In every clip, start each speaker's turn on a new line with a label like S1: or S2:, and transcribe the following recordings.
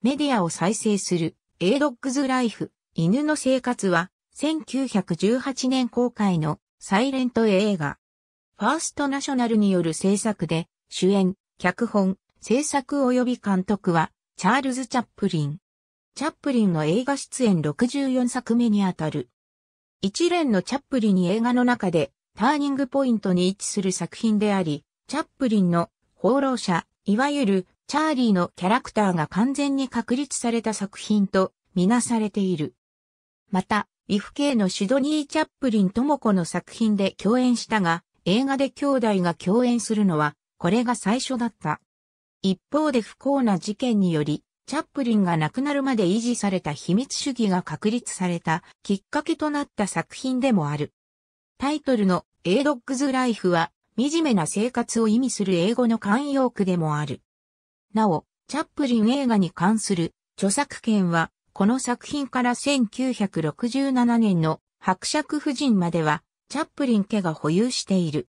S1: メディアを再生する A ドッグズライフ犬の生活は1918年公開のサイレント映画。ファーストナショナルによる制作で主演、脚本、制作及び監督はチャールズ・チャップリン。チャップリンの映画出演64作目にあたる。一連のチャップリン映画の中でターニングポイントに位置する作品であり、チャップリンの放浪者、いわゆるチャーリーのキャラクターが完全に確立された作品とみなされている。また、イフ系のシドニー・チャップリンともこの作品で共演したが、映画で兄弟が共演するのは、これが最初だった。一方で不幸な事件により、チャップリンが亡くなるまで維持された秘密主義が確立されたきっかけとなった作品でもある。タイトルの A Dog's Life は惨めな生活を意味する英語の慣用句でもある。なお、チャップリン映画に関する著作権は、この作品から1967年の伯爵夫人までは、チャップリン家が保有している。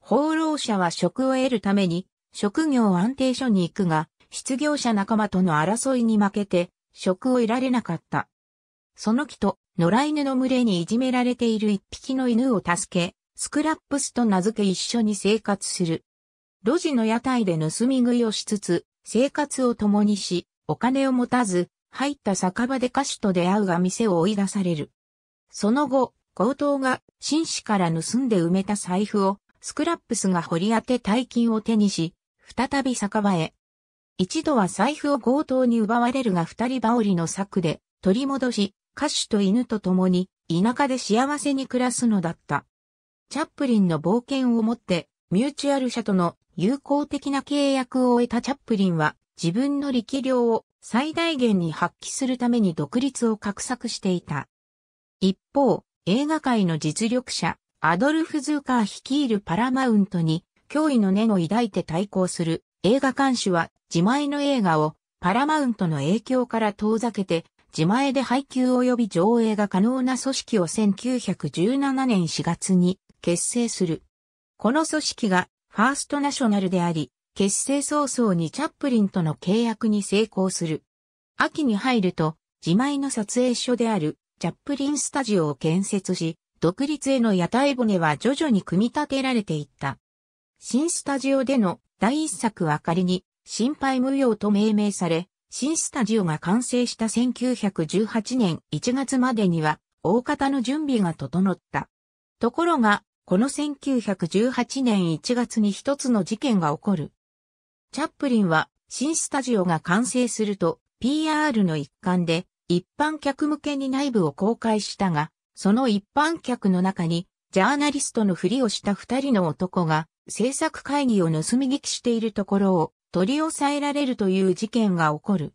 S1: 放浪者は職を得るために、職業安定所に行くが、失業者仲間との争いに負けて、職を得られなかった。その木と、野良犬の群れにいじめられている一匹の犬を助け、スクラップスと名付け一緒に生活する。路地の屋台で盗み食いをしつつ、生活を共にし、お金を持たず、入った酒場で歌手と出会うが店を追い出される。その後、強盗が紳士から盗んで埋めた財布をスクラップスが掘り当て大金を手にし、再び酒場へ。一度は財布を強盗に奪われるが二人羽織の策で取り戻し、歌手と犬と共に田舎で幸せに暮らすのだった。チャップリンの冒険をもってミューチュアル社との友好的な契約を終えたチャップリンは自分の力量を最大限に発揮するために独立を画策していた。一方、映画界の実力者、アドルフ・ズーカー率いるパラマウントに脅威の念を抱いて対抗する映画監視は自前の映画をパラマウントの影響から遠ざけて自前で配給及び上映が可能な組織を1917年4月に結成する。この組織がファーストナショナルであり、結成早々にチャップリンとの契約に成功する。秋に入ると、自前の撮影所であるチャップリンスタジオを建設し、独立への屋台骨は徐々に組み立てられていった。新スタジオでの第一作は仮に、心配無用と命名され、新スタジオが完成した1918年1月までには、大方の準備が整った。ところが、この1918年1月に一つの事件が起こる。チャップリンは新スタジオが完成すると PR の一環で一般客向けに内部を公開したが、その一般客の中にジャーナリストのふりをした二人の男が制作会議を盗み聞きしているところを取り押さえられるという事件が起こる。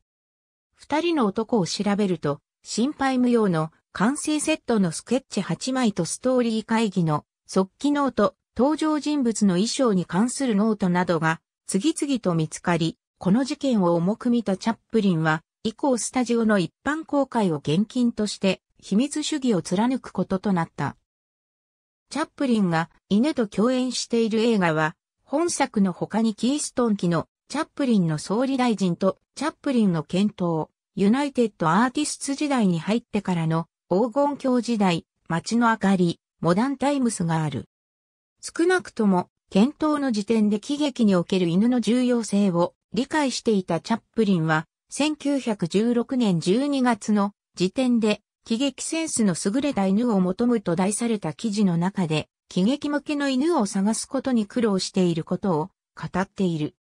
S1: 二人の男を調べると、心配無用の完成セットのスケッチ8枚とストーリー会議の速記ノート、登場人物の衣装に関するノートなどが次々と見つかり、この事件を重く見たチャップリンは、以降スタジオの一般公開を現金として、秘密主義を貫くこととなった。チャップリンが犬と共演している映画は、本作の他にキーストン期のチャップリンの総理大臣とチャップリンの検討、ユナイテッドアーティスト時代に入ってからの黄金鏡時代、街の明かり、モダンタイムスがある。少なくとも、検討の時点で喜劇における犬の重要性を理解していたチャップリンは、1916年12月の時点で、喜劇センスの優れた犬を求むと題された記事の中で、喜劇向けの犬を探すことに苦労していることを語っている。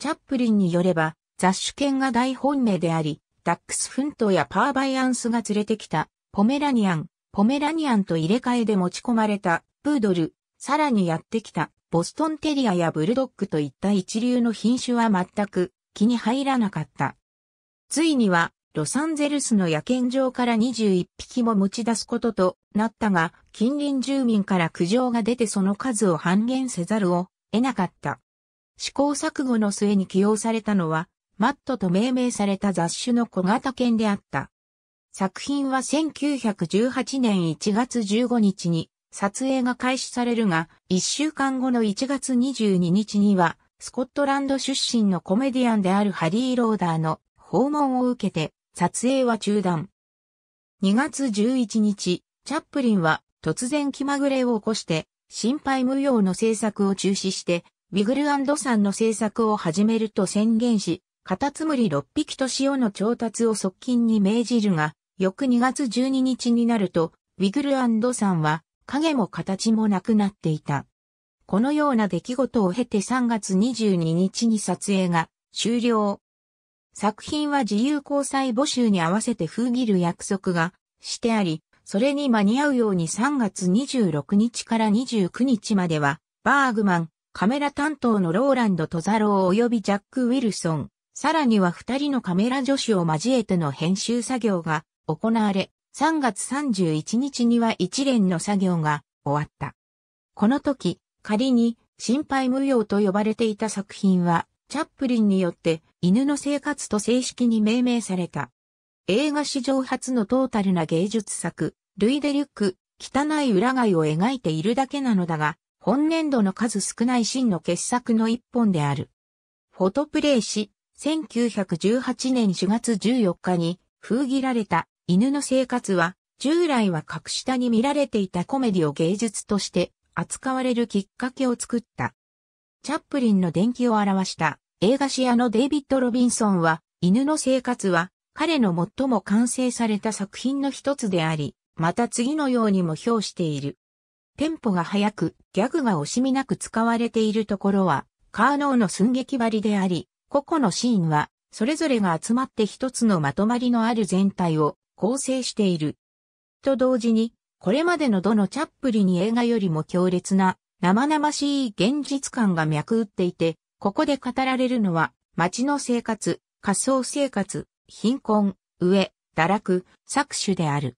S1: チャップリンによれば、雑種犬が大本命であり、ダックスフントやパーバイアンスが連れてきた、ポメラニアン、ポメラニアンと入れ替えで持ち込まれた、プードル、さらにやってきた、ボストンテリアやブルドッグといった一流の品種は全く気に入らなかった。ついには、ロサンゼルスの野犬場から21匹も持ち出すこととなったが、近隣住民から苦情が出てその数を半減せざるを得なかった。試行錯誤の末に起用されたのは、マットと命名された雑種の小型犬であった。作品は1918年1月15日に撮影が開始されるが、1週間後の1月22日には、スコットランド出身のコメディアンであるハリー・ローダーの訪問を受けて、撮影は中断。2月11日、チャップリンは突然気まぐれを起こして、心配無用の制作を中止して、ビグルさんの制作を始めると宣言し、カタツムリ6匹と塩の調達を側近に命じるが、翌2月12日になると、ウィグルさんは影も形もなくなっていた。このような出来事を経て3月22日に撮影が終了。作品は自由交際募集に合わせて封切る約束がしてあり、それに間に合うように3月26日から29日までは、バーグマン、カメラ担当のローランド・トザロー及びジャック・ウィルソン、さらには二人のカメラ助手を交えての編集作業が行われ、3月31日には一連の作業が終わった。この時、仮に心配無用と呼ばれていた作品は、チャップリンによって犬の生活と正式に命名された。映画史上初のトータルな芸術作、ルイ・デリュック、汚い裏貝を描いているだけなのだが、本年度の数少ない真の傑作の一本である。フォトプレイし、1918年4月14日に封切られた犬の生活は、従来は格下に見られていたコメディを芸術として扱われるきっかけを作った。チャップリンの伝記を表した映画シアのデイビッド・ロビンソンは、犬の生活は彼の最も完成された作品の一つであり、また次のようにも評している。テンポが速く、ギャグが惜しみなく使われているところは、カーノーの寸劇張りであり、個々のシーンは、それぞれが集まって一つのまとまりのある全体を構成している。と同時に、これまでのどのチャップリに映画よりも強烈な生々しい現実感が脈打っていて、ここで語られるのは、街の生活、仮想生活、貧困、飢え、堕落、搾取である。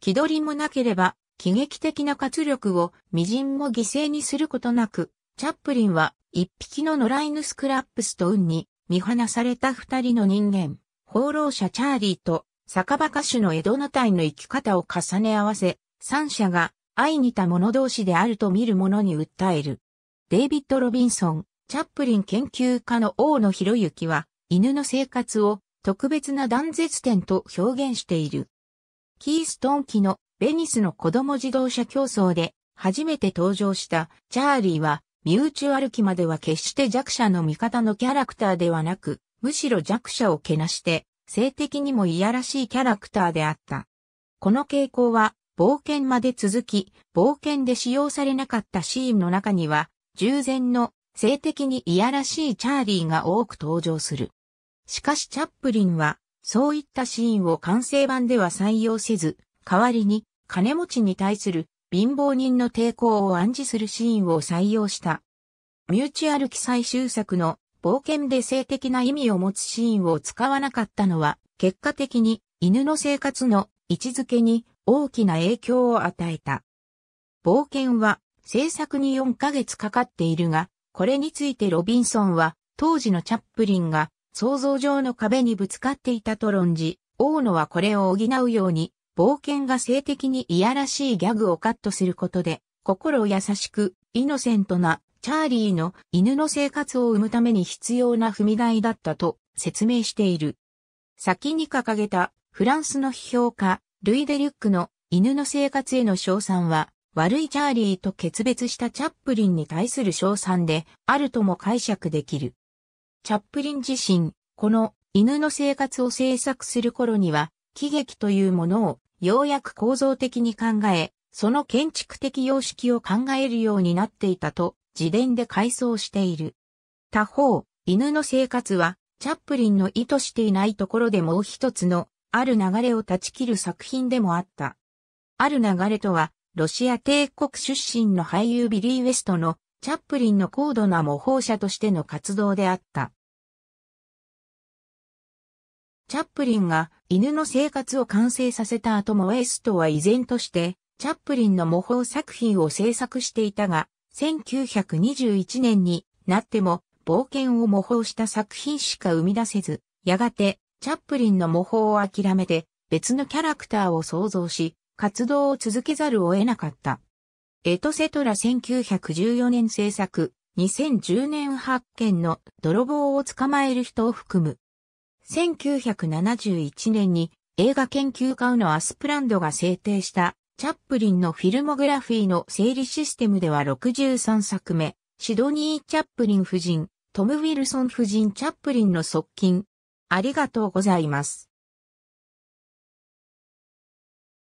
S1: 気取りもなければ、喜劇的な活力を微塵も犠牲にすることなく、チャップリンは一匹の野良犬スクラップスと運に見放された二人の人間、放浪者チャーリーと酒場歌手の江戸の隊の生き方を重ね合わせ、三者が愛似た者同士であると見る者に訴える。デイビッド・ロビンソン、チャップリン研究家の大野博之は、犬の生活を特別な断絶点と表現している。キーストン期のベニスの子供自動車競争で初めて登場したチャーリーはミューチュアル期までは決して弱者の味方のキャラクターではなく、むしろ弱者をけなして性的にもいやらしいキャラクターであった。この傾向は、冒険まで続き、冒険で使用されなかったシーンの中には、従前の性的にいやらしいチャーリーが多く登場する。しかしチャップリンは、そういったシーンを完成版では採用せず、代わりに金持ちに対する貧乏人の抵抗を暗示するシーンを採用した。ミューチュアル記載終作の冒険で性的な意味を持つシーンを使わなかったのは、結果的に犬の生活の位置づけに大きな影響を与えた。冒険は制作に4ヶ月かかっているが、これについてロビンソンは当時のチャップリンが想像上の壁にぶつかっていたと論じ、大野はこれを補うように、冒険が性的にいやらしいギャグをカットすることで、心優しく、イノセントなチャーリーの犬の生活を生むために必要な踏み台だったと説明している。先に掲げたフランスの批評家、ルイ・デリュックの犬の生活への賞賛は、悪いチャーリーと決別したチャップリンに対する賞賛であるとも解釈できる。チャップリン自身、この犬の生活を制作する頃には、喜劇というものをようやく構造的に考え、その建築的様式を考えるようになっていたと自伝で回想している。他方、犬の生活は、チャップリンの意図していないところでもう一つの、ある流れを断ち切る作品でもあった。ある流れとは、ロシア帝国出身の俳優ビリー・ウェストの、チャップリンの高度な模倣者としての活動であった。チャップリンが犬の生活を完成させた後もウェストは依然として、チャップリンの模倣作品を制作していたが、1921年になっても冒険を模倣した作品しか生み出せず、やがてチャップリンの模倣を諦めて別のキャラクターを創造し、活動を続けざるを得なかった。エトセトラ1914年制作、2010年発見の泥棒を捕まえる人を含む。1971年に映画研究家のアスプランドが制定したチャップリンのフィルモグラフィーの整理システムでは63作目、シドニー・チャップリン夫人、トム・ウィルソン夫人・チャップリンの側近。ありがとうございます。